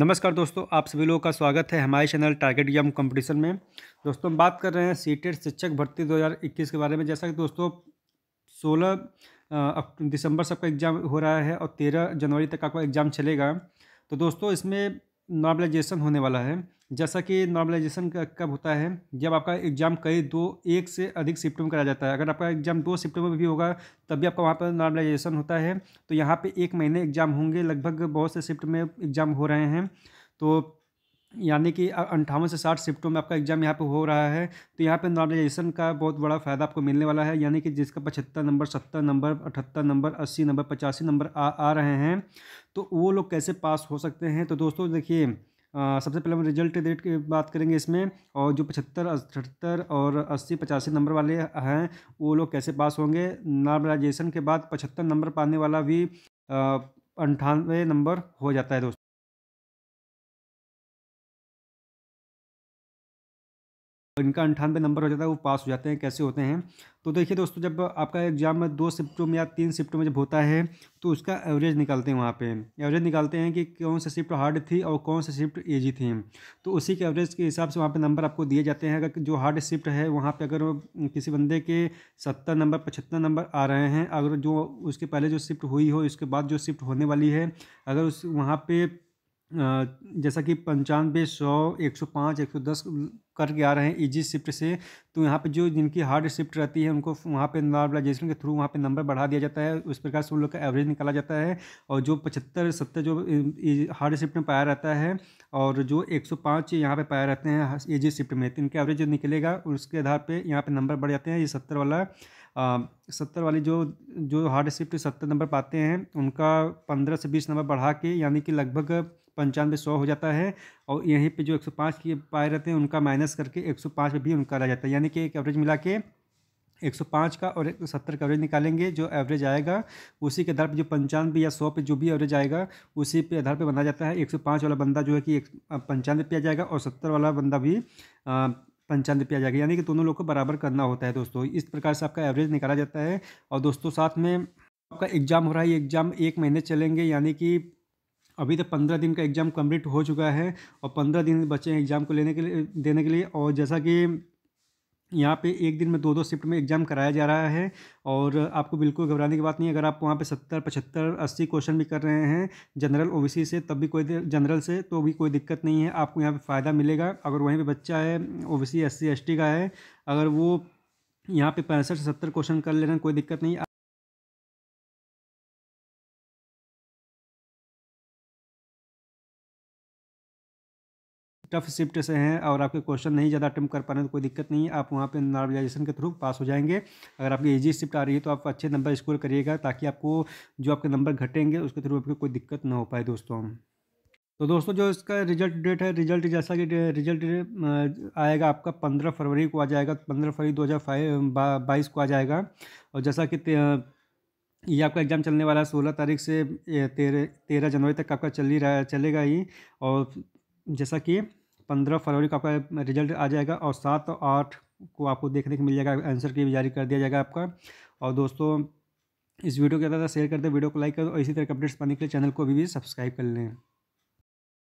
नमस्कार दोस्तों आप सभी लोगों का स्वागत है हमारे चैनल टारगेट यम कंपटीशन में दोस्तों हम बात कर रहे हैं सीटेड शिक्षक भर्ती 2021 के बारे में जैसा कि दोस्तों 16 दिसंबर सबका एग्ज़ाम हो रहा है और 13 जनवरी तक आपका एग्ज़ाम चलेगा तो दोस्तों इसमें नॉर्मलाइजेशन होने वाला है जैसा कि नॉर्मलाइजेशन कब होता है जब आपका एग्ज़ाम कई दो एक से अधिक शिफ्टों में कराया जाता है अगर आपका एग्ज़ाम दो शिफ्टों में भी होगा तब भी आपका वहाँ पर नॉर्मलाइजेशन होता है तो यहाँ पे एक महीने एग्ज़ाम होंगे लगभग बहुत से शिफ्ट में एग्ज़ाम हो रहे हैं तो यानी कि अंठावन से साठ शिफ्टों में आपका एग्ज़ाम यहाँ पे हो रहा है तो यहाँ पे नॉर्मलाइजेशन का बहुत बड़ा फ़ायदा आपको मिलने वाला है यानी कि जिसका पचहत्तर नंबर सत्तर नंबर अठहत्तर नंबर अस्सी नंबर पचासी नंबर आ, आ रहे हैं तो वो लोग कैसे पास हो सकते हैं तो दोस्तों देखिए सबसे पहले हम रिजल्ट डेट की बात करेंगे इसमें और जो पचहत्तर अठहत्तर और अस्सी पचासी नंबर वाले हैं वो लोग कैसे पास होंगे नॉर्मलाइजेशन के बाद पचहत्तर नंबर पाने वाला भी अंठानवे नंबर हो जाता है दोस्तों इनका अंठानवे नंबर हो जाता है वो पास हो जाते हैं कैसे होते हैं तो देखिए दोस्तों जब आपका एग्जाम दो शिफ्टों में या तीन शिफ्टों में जब होता है तो उसका एवरेज निकालते हैं वहाँ पे एवरेज निकालते हैं कि कौन सा शिफ्ट हार्ड थी और कौन सा शिफ्ट ईजी थी तो उसी के एवरेज के हिसाब से वहाँ पर नंबर आपको दिए जाते हैं अगर जो हार्ड शिफ्ट है वहाँ पर अगर किसी बंदे के सत्तर नंबर पचहत्तर नंबर आ रहे हैं अगर जो उसके पहले जो शिफ्ट हुई हो उसके बाद जो शिफ्ट होने वाली है अगर उस वहाँ पर जैसा कि पंचानवे सौ एक सौ पाँच एक सौ दस करके आ रहे हैं ईजी शिफ्ट से तो यहाँ पे जो जिनकी हार्ड शिफ्ट रहती है उनको वहाँ पे नॉर्मलाइजेशन के थ्रू वहाँ पे नंबर बढ़ा दिया जाता है उस प्रकार से उन लोग का एवरेज निकाला जाता है और जो पचहत्तर सत्तर जो हार्ड शिफ्ट में पाया रहता है और जो एक सौ पाँच यहाँ पर पाया रहते हैं ईजी शिफ्ट में तो इनका एवरेज जो निकलेगा उसके आधार पर यहाँ पर नंबर बढ़ जाते हैं ये सत्तर वाला सत्तर वाली जो जो हार्ड शिफ्ट सत्तर नंबर पाते हैं उनका पंद्रह से बीस नंबर बढ़ा के यानी कि लगभग पंचानवे सौ हो जाता है और यहीं पे जो 105 के पाए रहते हैं उनका माइनस करके 105 पे भी उनका रह जाता है यानी कि एक एवरेज मिला के 105 का और सत्तर का एवरेज निकालेंगे जो एवरेज आएगा उसी के आधार पर जो पंचानवे या सौ पे जो भी एवरेज आएगा उसी पे आधार पे बना जाता है 105 वाला बंदा जो है कि एक पंचानवे पे आ जाएगा और सत्तर वाला बंदा भी पंचानवे पे आ जाएगा यानी कि दोनों लोग को बराबर करना होता है दोस्तों इस प्रकार से आपका एवरेज निकाला जाता है और दोस्तों साथ में आपका एग्ज़ाम हो रहा है ये एग्ज़ाम एक महीने चलेंगे यानी कि अभी तो पंद्रह दिन का एग्ज़ाम कम्प्लीट हो चुका है और पंद्रह दिन बचे हैं एग्ज़ाम को लेने के लिए देने के लिए और जैसा कि यहाँ पे एक दिन में दो दो शिफ्ट में एग्ज़ाम कराया जा रहा है और आपको बिल्कुल घबराने की बात नहीं अगर आप वहाँ पे सत्तर पचहत्तर अस्सी क्वेश्चन भी कर रहे हैं जनरल ओबीसी से तब भी कोई जनरल से तो भी कोई दिक्कत नहीं है आपको यहाँ पे फ़ायदा मिलेगा अगर वहीं पे बच्चा है ओ बी सी का है अगर वो यहाँ पर पैंसठ से सत्तर क्वेश्चन कर ले रहे हैं कोई दिक्कत नहीं टफ शिफ्ट से हैं और आपके क्वेश्चन नहीं ज़्यादा अटैम्प्ट कर पा रहे तो कोई दिक्कत नहीं है आप वहाँ पे नॉर्मलाइजेशन के थ्रू पास हो जाएंगे अगर आपकी ईजी शिफ्ट आ रही है तो आप अच्छे नंबर स्कोर करिएगा ताकि आपको जो आपके नंबर घटेंगे उसके थ्रू आपको कोई दिक्कत ना हो पाए दोस्तों तो दोस्तों जो इसका रिजल्ट डेट है रिजल्ट जैसा कि रिजल्ट आएगा आपका पंद्रह फरवरी को आ जाएगा पंद्रह फरवरी दो हज़ार बाईस को आ जाएगा और जैसा कि ये आपका एग्ज़ाम चलने वाला है सोलह तारीख से तेरह तेरह जनवरी तक आपका चल ही रहा चलेगा ही और जैसा कि पंद्रह फरवरी को आपका रिजल्ट आ जाएगा और सात और आठ को आपको देखने को मिल जाएगा आंसर की भी जारी कर दिया जाएगा आपका और दोस्तों इस वीडियो के ज़्यादा शेयर कर दें वीडियो को लाइक कर दो और इसी तरह के अपडेट्स पाने के लिए चैनल को भी, भी सब्सक्राइब कर लें